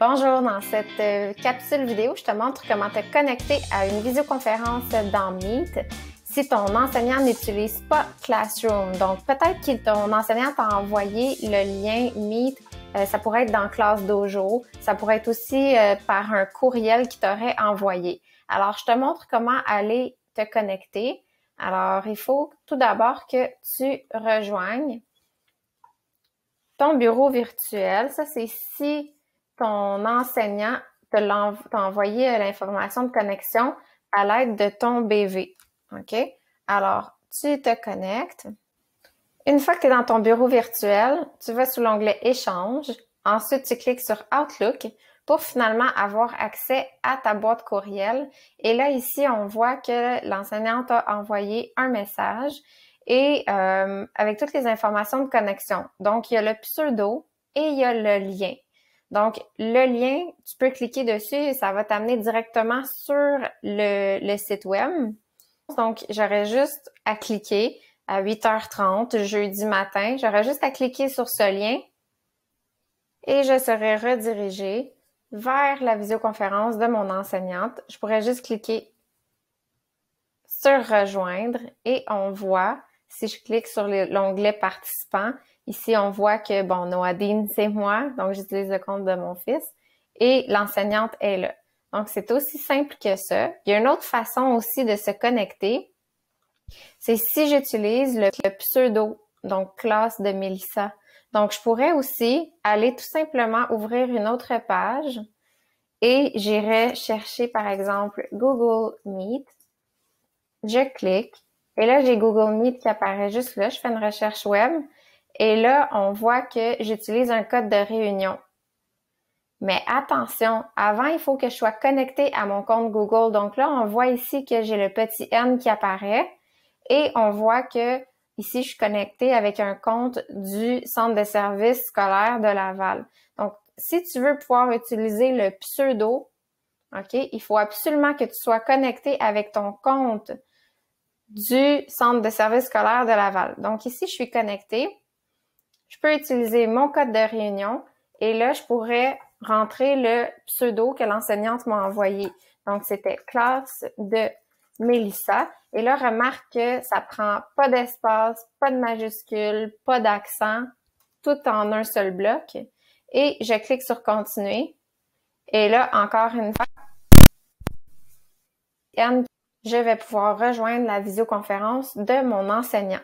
Bonjour, dans cette euh, capsule vidéo, je te montre comment te connecter à une visioconférence dans Meet si ton enseignant n'utilise pas Classroom. Donc peut-être que ton enseignant t'a envoyé le lien Meet. Euh, ça pourrait être dans Classe Dojo, ça pourrait être aussi euh, par un courriel qui t'aurait envoyé. Alors, je te montre comment aller te connecter. Alors, il faut tout d'abord que tu rejoignes ton bureau virtuel. Ça, c'est si ton enseignant t'a envoyé euh, l'information de connexion à l'aide de ton BV. OK? Alors, tu te connectes. Une fois que tu es dans ton bureau virtuel, tu vas sous l'onglet Échange. Ensuite, tu cliques sur Outlook pour finalement avoir accès à ta boîte courriel. Et là, ici, on voit que l'enseignant t'a envoyé un message et euh, avec toutes les informations de connexion. Donc, il y a le pseudo et il y a le lien. Donc, le lien, tu peux cliquer dessus et ça va t'amener directement sur le, site web. Donc, j'aurais juste à cliquer à 8h30 jeudi matin. J'aurais juste à cliquer sur ce lien et je serai redirigée vers la visioconférence de mon enseignante. Je pourrais juste cliquer sur rejoindre et on voit si je clique sur l'onglet participants, ici, on voit que, bon, Noadine, c'est moi, donc j'utilise le compte de mon fils, et l'enseignante est là. Donc, c'est aussi simple que ça. Il y a une autre façon aussi de se connecter. C'est si j'utilise le, pseudo, donc classe de Mélissa. Donc, je pourrais aussi aller tout simplement ouvrir une autre page et j'irai chercher, par exemple, Google Meet. Je clique et là, j'ai Google Meet qui apparaît juste là. Je fais une recherche web. Et là, on voit que j'utilise un code de réunion. Mais attention, avant, il faut que je sois connecté à mon compte Google. Donc là, on voit ici que j'ai le petit N qui apparaît et on voit que ici, je suis connecté avec un compte du Centre de services scolaires de Laval. Donc, si tu veux pouvoir utiliser le pseudo, OK, il faut absolument que tu sois connecté avec ton compte du centre de service scolaire de Laval. Donc ici, je suis connectée. Je peux utiliser mon code de réunion et là, je pourrais rentrer le pseudo que l'enseignante m'a envoyé. Donc, c'était classe de Mélissa. Et là, remarque que ça prend pas d'espace, pas de majuscule, pas d'accent, tout en un seul bloc. Et je clique sur continuer. Et là, encore une fois, je vais pouvoir rejoindre la visioconférence de mon enseignant.